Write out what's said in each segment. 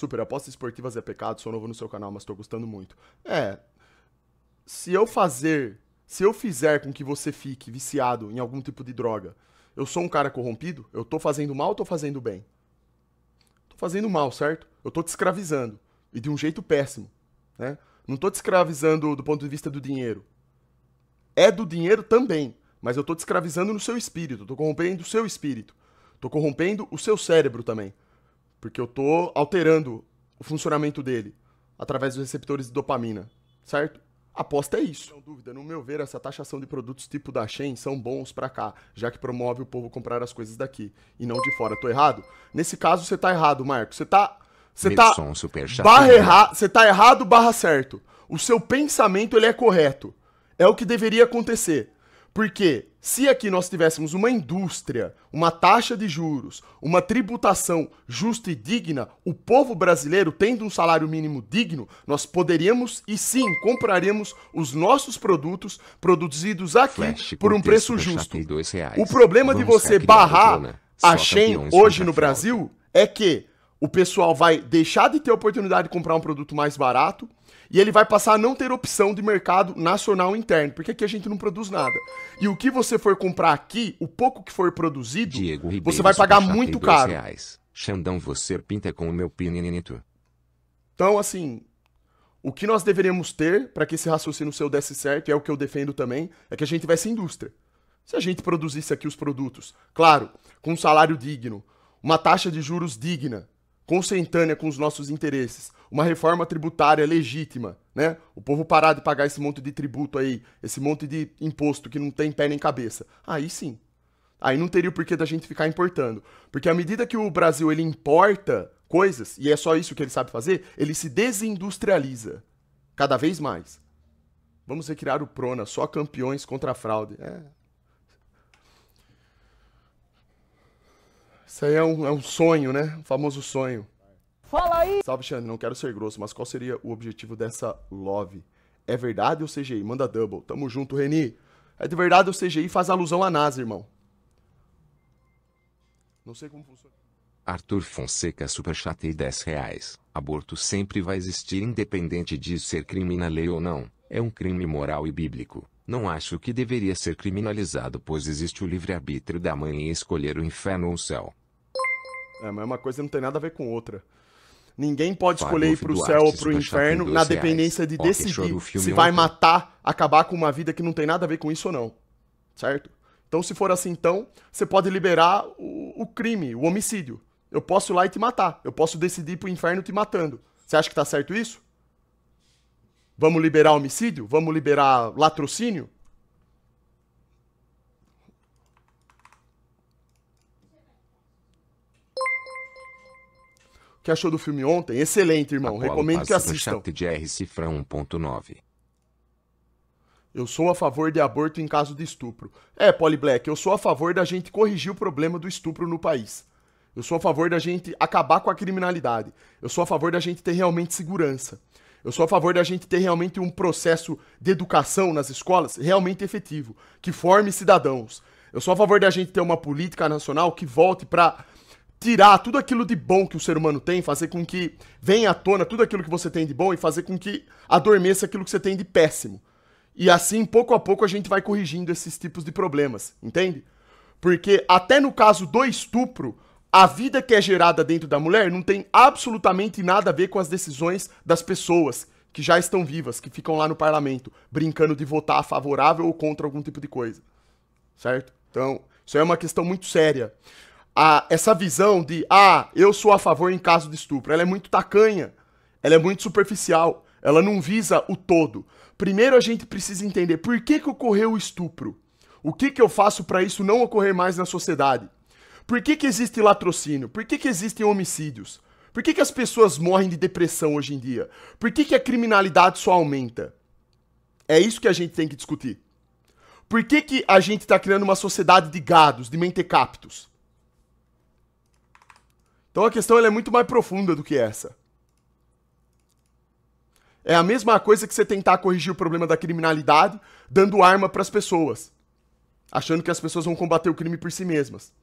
Super, apostas esportivas é pecado, sou novo no seu canal, mas tô gostando muito. É. Se eu fazer. Se eu fizer com que você fique viciado em algum tipo de droga, eu sou um cara corrompido? Eu tô fazendo mal ou tô fazendo bem? Tô fazendo mal, certo? Eu tô te escravizando. E de um jeito péssimo, né? Não tô te escravizando do ponto de vista do dinheiro. É do dinheiro também, mas eu tô te escravizando no seu espírito, tô corrompendo o seu espírito. Tô corrompendo o seu cérebro também. Porque eu tô alterando o funcionamento dele através dos receptores de dopamina, certo? Aposta é isso. Não dúvida, no meu ver, essa taxação de produtos tipo da Shein são bons para cá, já que promove o povo comprar as coisas daqui e não de fora. Tô errado? Nesse caso, você tá errado, Marco. Você tá. Você tá. barra errado. Você tá errado, barra certo. O seu pensamento ele é correto. É o que deveria acontecer. Porque se aqui nós tivéssemos uma indústria, uma taxa de juros, uma tributação justa e digna, o povo brasileiro tendo um salário mínimo digno, nós poderíamos e sim compraremos os nossos produtos produzidos aqui Flash, por um preço justo. O problema Vamos de você barrar né? a Shen hoje no Brasil é que o pessoal vai deixar de ter a oportunidade de comprar um produto mais barato e ele vai passar a não ter opção de mercado nacional interno, porque aqui a gente não produz nada. E o que você for comprar aqui, o pouco que for produzido, Ribeiro, você vai pagar muito caro. Reais. Xandão, você pinta com o meu pininito. Então, assim, o que nós deveríamos ter para que esse raciocínio seu desse certo, e é o que eu defendo também, é que a gente tivesse indústria. Se a gente produzisse aqui os produtos, claro, com um salário digno, uma taxa de juros digna, consentânea com os nossos interesses, uma reforma tributária legítima, né? O povo parar de pagar esse monte de tributo aí, esse monte de imposto que não tem pé nem cabeça. Aí sim. Aí não teria o porquê da gente ficar importando, porque à medida que o Brasil ele importa coisas e é só isso que ele sabe fazer, ele se desindustrializa cada vez mais. Vamos recriar o Prona, só campeões contra a fraude. É. Isso aí é um, é um sonho, né? O famoso sonho. Fala aí! Salve, Xandre, não quero ser grosso, mas qual seria o objetivo dessa love? É verdade ou CGI? Manda double. Tamo junto, Reni. É de verdade ou CGI? Faz alusão à NASA, irmão. Não sei como funciona. Arthur Fonseca Superchat e 10 reais. Aborto sempre vai existir independente de ser crime na lei ou não. É um crime moral e bíblico. Não acho que deveria ser criminalizado pois existe o livre-arbítrio da mãe em escolher o inferno ou o céu. É, mas é uma coisa não tem nada a ver com outra. Ninguém pode escolher ir pro Duarte, céu ou pro inferno na dependência de decidir se vai ontem. matar, acabar com uma vida que não tem nada a ver com isso ou não. Certo? Então, se for assim, então, você pode liberar o, o crime, o homicídio. Eu posso ir lá e te matar. Eu posso decidir ir pro inferno te matando. Você acha que tá certo isso? Vamos liberar homicídio? Vamos liberar latrocínio? que achou do filme ontem? Excelente, irmão. Apolo Recomendo que assistam. Chat de 1.9. Eu sou a favor de aborto em caso de estupro. É, Polly Black, eu sou a favor da gente corrigir o problema do estupro no país. Eu sou a favor da gente acabar com a criminalidade. Eu sou a favor da gente ter realmente segurança. Eu sou a favor da gente ter realmente um processo de educação nas escolas realmente efetivo, que forme cidadãos. Eu sou a favor da gente ter uma política nacional que volte para tirar tudo aquilo de bom que o ser humano tem, fazer com que venha à tona tudo aquilo que você tem de bom e fazer com que adormeça aquilo que você tem de péssimo. E assim, pouco a pouco, a gente vai corrigindo esses tipos de problemas, entende? Porque até no caso do estupro, a vida que é gerada dentro da mulher não tem absolutamente nada a ver com as decisões das pessoas que já estão vivas, que ficam lá no parlamento, brincando de votar favorável ou contra algum tipo de coisa. Certo? Então, isso é uma questão muito séria a, essa visão de, ah, eu sou a favor em caso de estupro, ela é muito tacanha, ela é muito superficial, ela não visa o todo. Primeiro a gente precisa entender por que, que ocorreu o estupro. O que, que eu faço para isso não ocorrer mais na sociedade? Por que, que existe latrocínio? Por que, que existem homicídios? Por que, que as pessoas morrem de depressão hoje em dia? Por que, que a criminalidade só aumenta? É isso que a gente tem que discutir. Por que, que a gente está criando uma sociedade de gados, de mentecaptos? Então a questão é muito mais profunda do que essa. É a mesma coisa que você tentar corrigir o problema da criminalidade dando arma para as pessoas, achando que as pessoas vão combater o crime por si mesmas.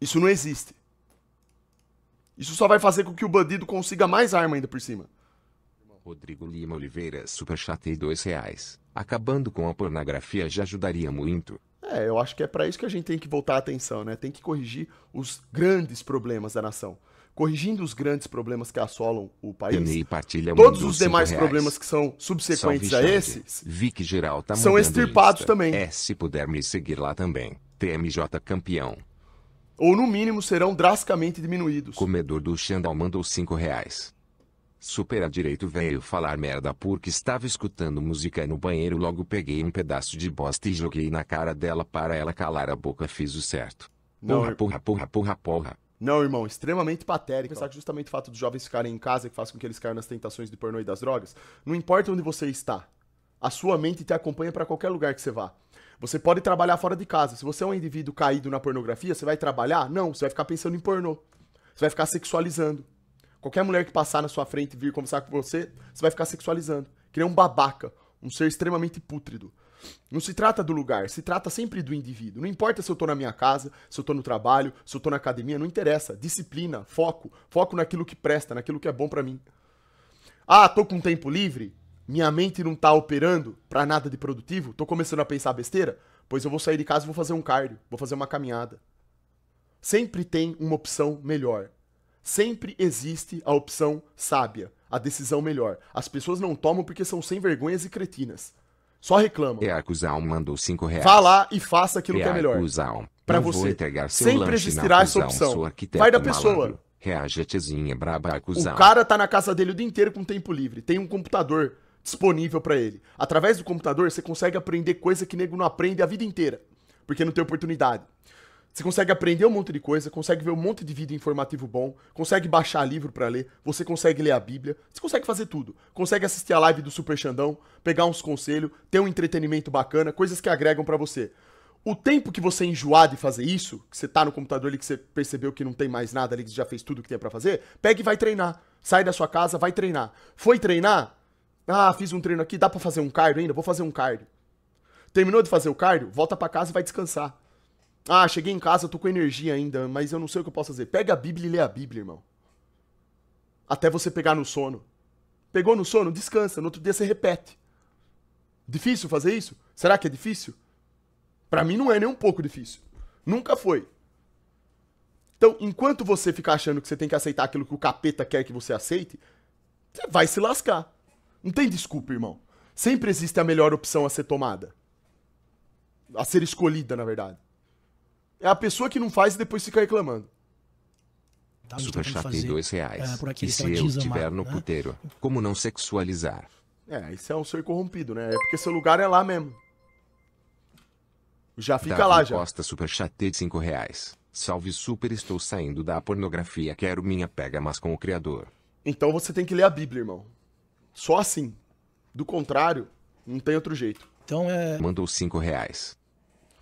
Isso não existe. Isso só vai fazer com que o bandido consiga mais arma ainda por cima. Rodrigo Lima Oliveira, superchatei dois reais. Acabando com a pornografia já ajudaria muito. É, eu acho que é para isso que a gente tem que voltar a atenção, né? Tem que corrigir os grandes problemas da nação. Corrigindo os grandes problemas que assolam o país, todos os demais reais. problemas que são subsequentes Salve, a esses Vic Geral tá são extirpados também. É, se puder me seguir lá também, TMJ campeão. Ou no mínimo serão drasticamente diminuídos. Comedor do Xandal mandou 5 reais. Supera direito veio falar merda porque estava escutando música no banheiro logo peguei um pedaço de bosta e joguei na cara dela para ela calar a boca fiz o certo. Não, porra, porra, porra, porra, porra. Não, irmão, extremamente patérico Pensar que justamente o fato dos jovens ficarem em casa que faz com que eles caiam nas tentações do pornô e das drogas, não importa onde você está, a sua mente te acompanha para qualquer lugar que você vá. Você pode trabalhar fora de casa. Se você é um indivíduo caído na pornografia, você vai trabalhar? Não, você vai ficar pensando em pornô. Você vai ficar sexualizando. Qualquer mulher que passar na sua frente e vir conversar com você, você vai ficar sexualizando. Que nem um babaca, um ser extremamente pútrido. Não se trata do lugar, se trata sempre do indivíduo. Não importa se eu tô na minha casa, se eu tô no trabalho, se eu tô na academia, não interessa. Disciplina, foco, foco naquilo que presta, naquilo que é bom para mim. Ah, tô com tempo livre? Minha mente não tá operando para nada de produtivo? Tô começando a pensar besteira? Pois eu vou sair de casa e vou fazer um cardio, vou fazer uma caminhada. Sempre tem uma opção melhor. Sempre existe a opção sábia, a decisão melhor. As pessoas não tomam porque são sem vergonhas e cretinas. Só reclamam. É acusão, mandou cinco reais. Vá lá e faça aquilo é que é melhor. Acusão. Pra não você. Sempre existirá essa opção. Vai da pessoa. Malandro. Reagetezinha braba acusão. O cara tá na casa dele o dia inteiro com tempo livre. Tem um computador disponível para ele. Através do computador, você consegue aprender coisa que nego não aprende a vida inteira. Porque não tem oportunidade. Você consegue aprender um monte de coisa, consegue ver um monte de vídeo informativo bom, consegue baixar livro para ler, você consegue ler a Bíblia, você consegue fazer tudo. Consegue assistir a live do Super Xandão, pegar uns conselhos, ter um entretenimento bacana, coisas que agregam para você. O tempo que você enjoar de fazer isso, que você tá no computador ali, que você percebeu que não tem mais nada ali, que você já fez tudo que tem para fazer, pega e vai treinar. Sai da sua casa, vai treinar. Foi treinar? Ah, fiz um treino aqui, dá para fazer um cardio ainda? Vou fazer um cardio. Terminou de fazer o cardio? Volta para casa e vai descansar. Ah, cheguei em casa, tô com energia ainda, mas eu não sei o que eu posso fazer. Pega a Bíblia e lê a Bíblia, irmão. Até você pegar no sono. Pegou no sono? Descansa. No outro dia você repete. Difícil fazer isso? Será que é difícil? Para mim não é nem um pouco difícil. Nunca foi. Então, enquanto você ficar achando que você tem que aceitar aquilo que o capeta quer que você aceite, você vai se lascar. Não tem desculpa, irmão. Sempre existe a melhor opção a ser tomada. A ser escolhida, na verdade é a pessoa que não faz e depois fica reclamando. Tá, Superchat dois reais. É, por aqui, e se eu estiver no né? puteiro, como não sexualizar? É, isso é um ser corrompido, né? É porque seu lugar é lá mesmo. Já fica Davi lá, já. Costa chatei de cinco reais. Salve super, estou saindo da pornografia, quero minha pega, mas com o criador. Então você tem que ler a Bíblia, irmão. Só assim. Do contrário, não tem outro jeito. Então é. Mandou cinco reais.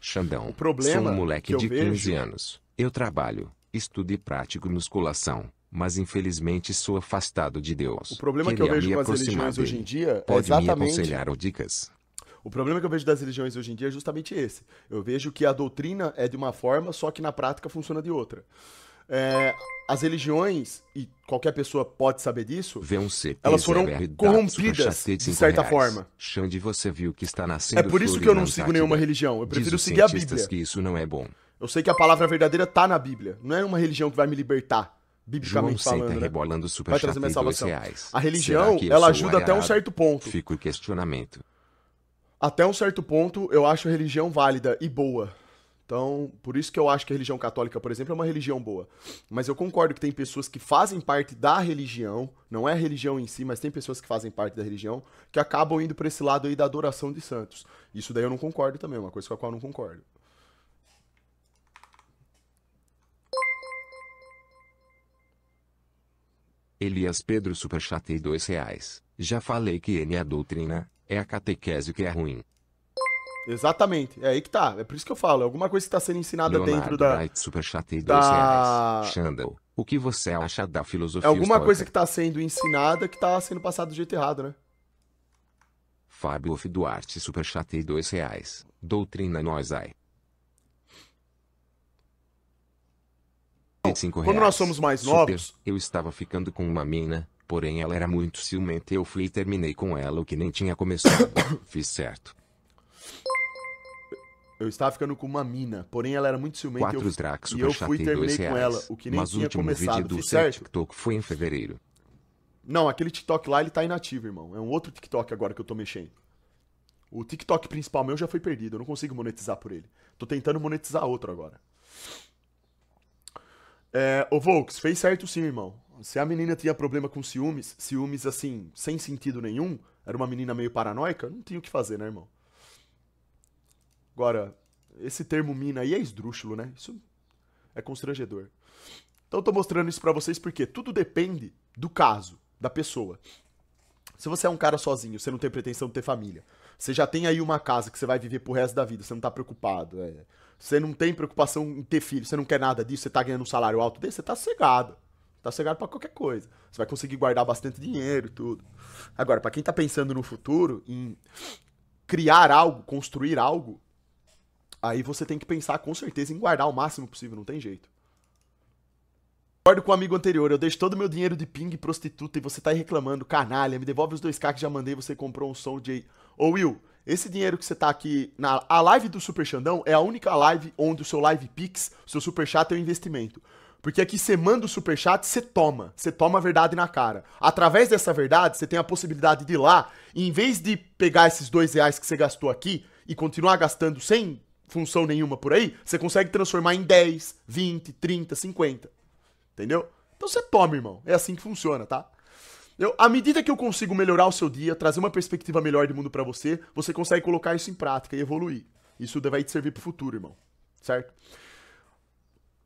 Xandão. O problema Sou um moleque de 15 vejo... anos. Eu trabalho, estudo e pratico musculação. Mas infelizmente sou afastado de Deus. O problema Queria que eu vejo com as religiões hoje em dia é Pode exatamente... me aconselhar ou dicas? O problema que eu vejo das religiões hoje em dia é justamente esse. Eu vejo que a doutrina é de uma forma, só que na prática funciona de outra. É, as religiões, e qualquer pessoa pode saber disso, elas foram corrompidas, de certa forma. Xande, você viu que está nascendo É por isso que eu não sigo nenhuma religião. Eu prefiro seguir a Bíblia. que isso não é bom. Eu sei que a palavra verdadeira está na Bíblia. Não é uma religião que vai me libertar biblicamente João falando, né? rebolando super vai minha salvação. Reais. A religião, ela ajuda até um certo ponto. Fico questionamento. Até um certo ponto, eu acho a religião válida e boa. Então, por isso que eu acho que a religião católica, por exemplo, é uma religião boa. Mas eu concordo que tem pessoas que fazem parte da religião, não é a religião em si, mas tem pessoas que fazem parte da religião que acabam indo para esse lado aí da adoração de santos. Isso daí eu não concordo também, é uma coisa com a qual eu não concordo. Elias Pedro Superchatei dois reais. Já falei que N é a doutrina, é a catequese que é ruim. Exatamente, é aí que tá. É por isso que eu falo, é alguma coisa que tá sendo ensinada Leonardo dentro da. Wright, dois da... reais. o que você acha da filosofia? É alguma histórica? coisa que tá sendo ensinada que tá sendo passada do jeito errado, né? Fábio F. Duarte, super chatei dois reais. Doutrina nós ai. Bom, quando nós somos mais novos. Super, eu estava ficando com uma mina, porém ela era muito ciumenta e eu fui e terminei com ela o que nem tinha começado. Fiz certo. Eu estava ficando com uma mina, porém ela era muito ciumenta Quatro e eu, e eu fui e terminei com ela, o que nem Mas tinha começado. Vídeo do certo. TikTok foi em fevereiro. Não, aquele TikTok lá ele tá inativo, irmão. É um outro TikTok agora que eu tô mexendo. O TikTok principal meu já foi perdido, eu não consigo monetizar por ele. Tô tentando monetizar outro agora. É, ô Volks, fez certo sim, irmão. Se a menina tinha problema com ciúmes, ciúmes assim, sem sentido nenhum, era uma menina meio paranoica, não tinha o que fazer, né, irmão? Agora, esse termo mina aí é esdrúxulo, né? Isso é constrangedor. Então eu tô mostrando isso para vocês porque tudo depende do caso, da pessoa. Se você é um cara sozinho, você não tem pretensão de ter família. Você já tem aí uma casa que você vai viver pro resto da vida, você não tá preocupado. É. Você não tem preocupação em ter filho, você não quer nada disso, você tá ganhando um salário alto desse, você tá cegado. Tá cegado para qualquer coisa. Você vai conseguir guardar bastante dinheiro e tudo. Agora, para quem tá pensando no futuro, em criar algo, construir algo, Aí você tem que pensar com certeza em guardar o máximo possível, não tem jeito. Concordo com o amigo anterior, eu deixo todo o meu dinheiro de ping prostituta e você tá aí reclamando, canalha, me devolve os 2k que já mandei, você comprou um som de... Ô Will, esse dinheiro que você tá aqui na a live do Super Xandão é a única live onde o seu live pix, o seu super chat é um investimento. Porque aqui você manda o super chat, você toma, você toma a verdade na cara. Através dessa verdade, você tem a possibilidade de ir lá, em vez de pegar esses dois reais que você gastou aqui e continuar gastando sem função nenhuma por aí, você consegue transformar em 10, 20, 30, 50. Entendeu? Então você toma, irmão. É assim que funciona, tá? Eu, à medida que eu consigo melhorar o seu dia, trazer uma perspectiva melhor de mundo para você, você consegue colocar isso em prática e evoluir. Isso vai te servir pro futuro, irmão. Certo?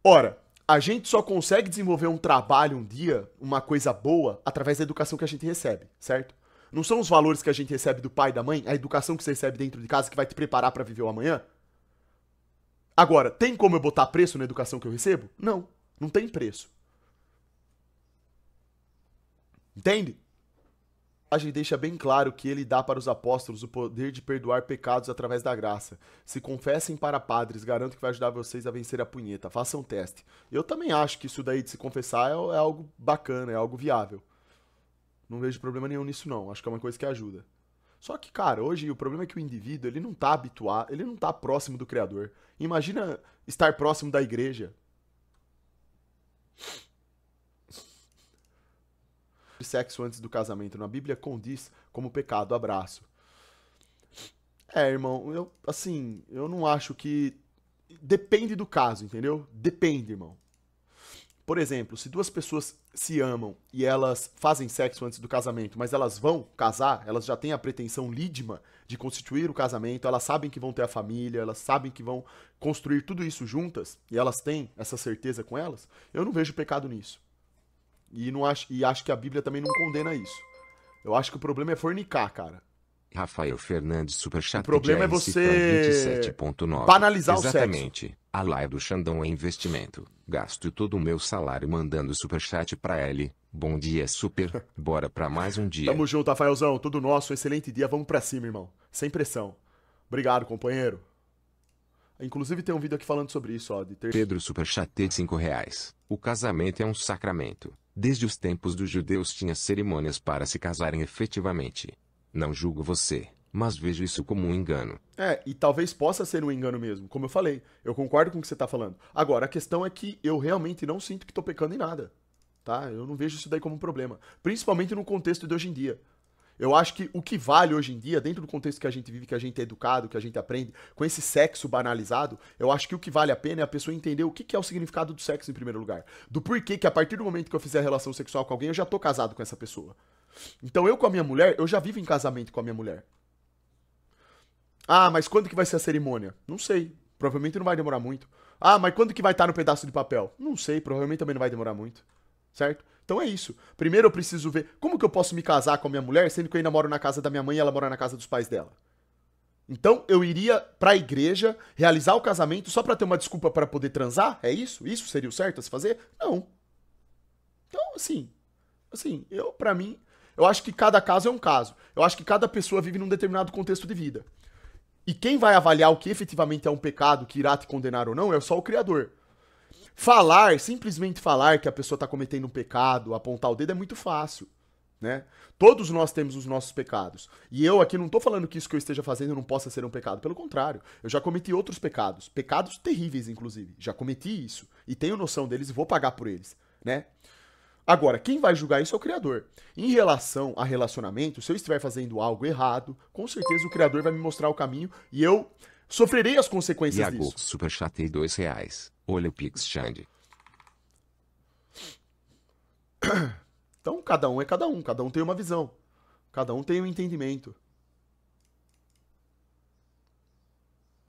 Ora, a gente só consegue desenvolver um trabalho um dia, uma coisa boa, através da educação que a gente recebe, certo? Não são os valores que a gente recebe do pai e da mãe, a educação que você recebe dentro de casa que vai te preparar para viver o amanhã? Agora, tem como eu botar preço na educação que eu recebo? Não, não tem preço. Entende? A gente deixa bem claro que ele dá para os apóstolos o poder de perdoar pecados através da graça. Se confessem para padres, garanto que vai ajudar vocês a vencer a punheta. Façam um teste. Eu também acho que isso daí de se confessar é, é algo bacana, é algo viável. Não vejo problema nenhum nisso não. Acho que é uma coisa que ajuda. Só que, cara, hoje o problema é que o indivíduo, ele não tá habituado, ele não tá próximo do Criador. Imagina estar próximo da igreja. Sexo antes do casamento na Bíblia condiz como pecado, abraço. É, irmão, eu, assim, eu não acho que. Depende do caso, entendeu? Depende, irmão. Por exemplo, se duas pessoas se amam e elas fazem sexo antes do casamento, mas elas vão casar, elas já têm a pretensão lídima de constituir o casamento, elas sabem que vão ter a família, elas sabem que vão construir tudo isso juntas, e elas têm essa certeza com elas, eu não vejo pecado nisso. E, não acho, e acho que a Bíblia também não condena isso. Eu acho que o problema é fornicar, cara. Rafael Fernandes Superchat. O problema é você banalizar Exatamente. o sexo. A Laia do Xandão é investimento. Gasto todo o meu salário mandando superchat pra ele. Bom dia, super. Bora pra mais um dia. Tamo junto, Rafaelzão. Tudo nosso. excelente dia. Vamos pra cima, irmão. Sem pressão. Obrigado, companheiro. Inclusive tem um vídeo aqui falando sobre isso, ó. De ter... Pedro Superchat de 5 reais. O casamento é um sacramento. Desde os tempos dos judeus tinha cerimônias para se casarem efetivamente. Não julgo você mas vejo isso como um engano. É, e talvez possa ser um engano mesmo, como eu falei. Eu concordo com o que você está falando. Agora, a questão é que eu realmente não sinto que estou pecando em nada, tá? Eu não vejo isso daí como um problema, principalmente no contexto de hoje em dia. Eu acho que o que vale hoje em dia, dentro do contexto que a gente vive, que a gente é educado, que a gente aprende, com esse sexo banalizado, eu acho que o que vale a pena é a pessoa entender o que é o significado do sexo em primeiro lugar. Do porquê que a partir do momento que eu fizer relação sexual com alguém, eu já tô casado com essa pessoa. Então eu com a minha mulher, eu já vivo em casamento com a minha mulher. Ah, mas quando que vai ser a cerimônia? Não sei. Provavelmente não vai demorar muito. Ah, mas quando que vai estar no pedaço de papel? Não sei, provavelmente também não vai demorar muito. Certo? Então é isso. Primeiro eu preciso ver como que eu posso me casar com a minha mulher, sendo que eu ainda moro na casa da minha mãe e ela mora na casa dos pais dela. Então eu iria para a igreja realizar o casamento só para ter uma desculpa para poder transar? É isso? Isso seria o certo a se fazer? Não. Então, assim, assim, eu para mim, eu acho que cada caso é um caso. Eu acho que cada pessoa vive num determinado contexto de vida. E quem vai avaliar o que efetivamente é um pecado que irá te condenar ou não é só o Criador. Falar, simplesmente falar que a pessoa está cometendo um pecado, apontar o dedo é muito fácil. Né? Todos nós temos os nossos pecados. E eu aqui não estou falando que isso que eu esteja fazendo não possa ser um pecado. Pelo contrário, eu já cometi outros pecados. Pecados terríveis, inclusive. Já cometi isso. E tenho noção deles e vou pagar por eles. Né? Agora, quem vai julgar isso é o criador. Em relação a relacionamento, se eu estiver fazendo algo errado, com certeza o criador vai me mostrar o caminho e eu sofrerei as consequências disso. super chatei dois reais. Olha o Pix Xande. Então, cada um é cada um, cada um tem uma visão, cada um tem um entendimento.